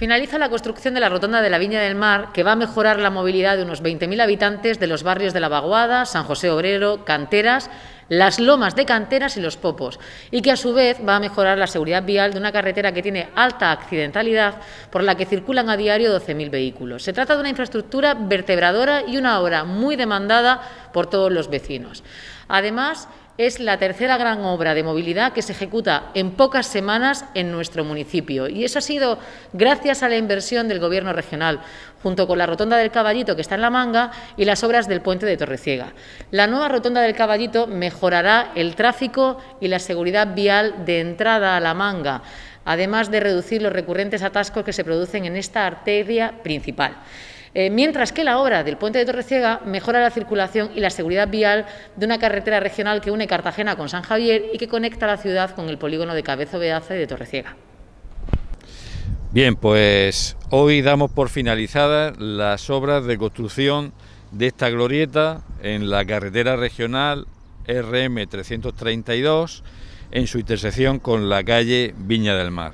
Finaliza la construcción de la rotonda de la Viña del Mar, que va a mejorar la movilidad de unos 20.000 habitantes de los barrios de La Vaguada, San José Obrero, Canteras, las lomas de Canteras y los Popos, y que a su vez va a mejorar la seguridad vial de una carretera que tiene alta accidentalidad, por la que circulan a diario 12.000 vehículos. Se trata de una infraestructura vertebradora y una obra muy demandada por todos los vecinos. Además, es la tercera gran obra de movilidad que se ejecuta en pocas semanas en nuestro municipio. Y eso ha sido gracias a la inversión del Gobierno regional, junto con la Rotonda del Caballito, que está en La Manga, y las obras del puente de Torreciega. La nueva Rotonda del Caballito mejorará el tráfico y la seguridad vial de entrada a La Manga además de reducir los recurrentes atascos que se producen en esta arteria principal. Eh, mientras que la obra del puente de Torreciega mejora la circulación y la seguridad vial de una carretera regional que une Cartagena con San Javier y que conecta la ciudad con el polígono de Cabezo Beaza y de Torreciega. Bien, pues hoy damos por finalizadas las obras de construcción de esta glorieta en la carretera regional RM 332 en su intersección con la calle Viña del Mar.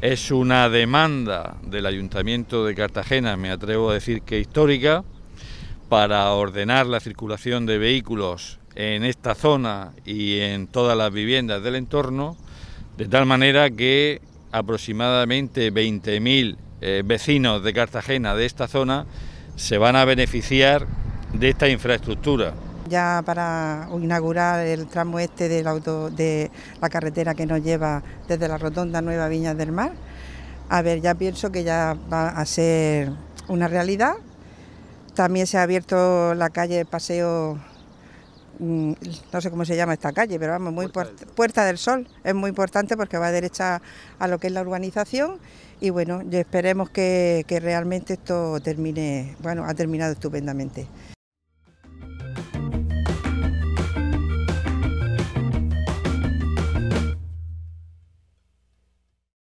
Es una demanda del Ayuntamiento de Cartagena, me atrevo a decir que histórica, para ordenar la circulación de vehículos en esta zona y en todas las viviendas del entorno, de tal manera que aproximadamente 20.000 eh, vecinos de Cartagena de esta zona se van a beneficiar de esta infraestructura. Ya para inaugurar el tramo este del auto, de la carretera que nos lleva desde la Rotonda Nueva Viña del Mar, a ver, ya pienso que ya va a ser una realidad. También se ha abierto la calle Paseo, mm, no sé cómo se llama esta calle, pero vamos, muy Puerta, del, Sol. Es muy importante porque va derecha a lo que es la urbanización y bueno, esperemos que realmente esto termine, bueno, ha terminado estupendamente.